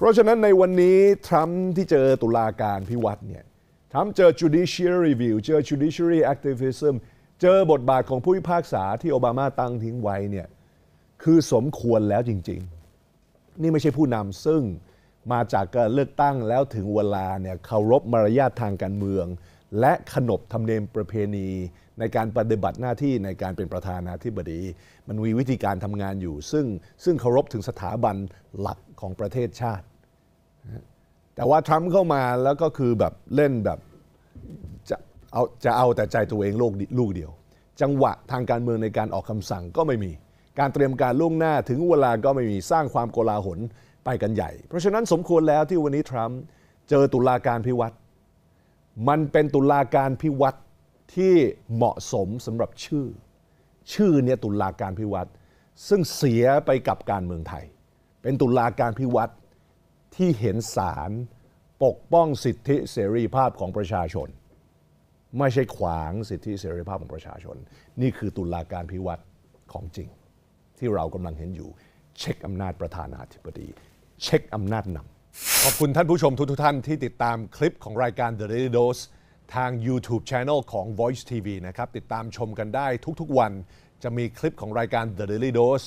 เพราะฉะนั้นในวันนี้ ทรัมป์ที่เจอตุลาการพิวัตรเนี่ยทรัมป์เจอ judiciary review เจอ judiciary activism เจอบทบาทของผู้พิพากษาที่โอบามาตั้งทิ้งไว้เนี่ยคือสมควรแล้วจริง ๆ นี่ไม่ใช่ผู้นำซึ่งมาจากการเลือกตั้งแล้วถึงเวลาเนี่ยเคารพมารยาททางการเมือง และขนบธรรมเนียมประเพณีในการปฏิบัติหน้าที่ในการเป็นประธานาธิบดี มันมีวิธีการทำงานอยู่ ซึ่งซึ่งเคารพถึงสถาบันหลักของประเทศชาติ แต่ว่าทรัมป์เข้ามาแล้วก็คือแบบเล่นแบบจะเอาจะเอาแต่ใจตัวเองลูกลูกเดียว จังหวะทางการเมือง ในการออกคำสั่งก็ไม่มี การเตรียมการล่วงหน้าถึงเวลาก็ไม่มีสร้างความโกลาหลไปกันใหญ่ เพราะฉะนั้นสมควรแล้วที่วันนี้ทรัมป์เจอตุลาการพิวัตรมันเป็นตุลาการพิวัตรที่เหมาะสมสำหรับชื่อชื่อเนี่ยตุลาการพิวัตรซึ่งเสียไปกับการเมืองไทยเป็นตุลาการพิวัตรที่เห็นสารปกป้องสิทธิเสรีภาพของประชาชน ไม่ใช่ขวางสิทธิเสรีภาพของประชาชน นี่คือตุลาการพิวัตรของจริง ที่เรากำลังเห็นอยู่ เช็คอำนาจประธานาธิบดี เช็คอำนาจนำขอบคุณท่านผู้ชมทุกทท่านที่ติดตามคลิปของรายการ The Daily Dose ทาง YouTube Channel ของ Voice TV นะครับ ติดตามชมกันได้ทุกๆวันจะมีคลิปของรายการ The Daily Dose